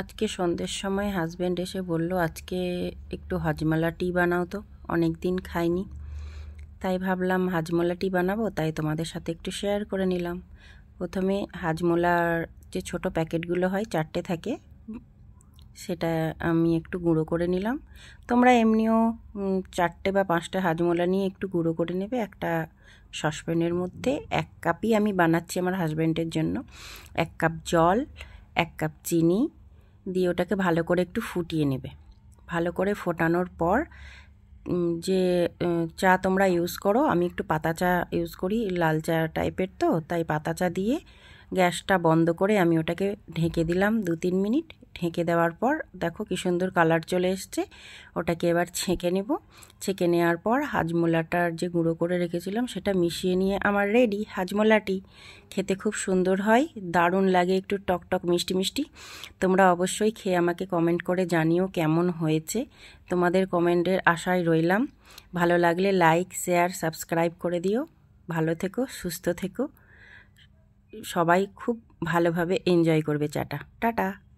আজকে সন্ধ্যের সময় হাজব্যান্ড এসে বলল আজকে একটু হজমলা টি বানাও তো অনেক দিন খাইনি তাই ভাবলাম হাজমোলা টি বানাবো তাই তোমাদের সাথে একটু শেয়ার করে নিলাম প্রথমে হাজমোলার যে ছোট প্যাকেটগুলো হয় চারটে থাকে সেটা আমি একটু গুঁড়ো করে নিলাম তোমরা এমনিও চারটে বা পাঁচটা হাজমোলা নিয়ে একটু গুঁড়ো করে নেবে একটা সসপ্যানের মধ্যে এক কাপই আমি বানাচ্ছি আমার হাজব্যান্ডের জন্য এক কাপ জল এক কাপ চিনি দিয়ে ওটাকে ভালো করে একটু ফুটিয়ে নেবে ভালো করে ফোটানোর পর যে চা তোমরা ইউজ করো আমি একটু পাতা চা ইউজ করি লাল চা টাইপের তো তাই পাতা চা দিয়ে গ্যাসটা বন্ধ করে আমি ওটাকে ঢেকে দিলাম দু তিন মিনিট ঢেকে দেওয়ার পর দেখো কি সুন্দর কালার চলে এসছে ওটাকে এবার ছেঁকে নেব ছেঁকে নেওয়ার পর হাজমোলাটার যে গুঁড়ো করে রেখেছিলাম সেটা মিশিয়ে নিয়ে আমার রেডি হাজমোলাটি খেতে খুব সুন্দর হয় দারুণ লাগে একটু টকটক মিষ্টি মিষ্টি তোমরা অবশ্যই খেয়ে আমাকে কমেন্ট করে জানিও কেমন হয়েছে তোমাদের কমেন্টের আশায় রইলাম ভালো লাগলে লাইক শেয়ার সাবস্ক্রাইব করে দিও ভালো থেকো সুস্থ থেকো সবাই খুব ভালোভাবে এনজয় করবে চাটা টাটা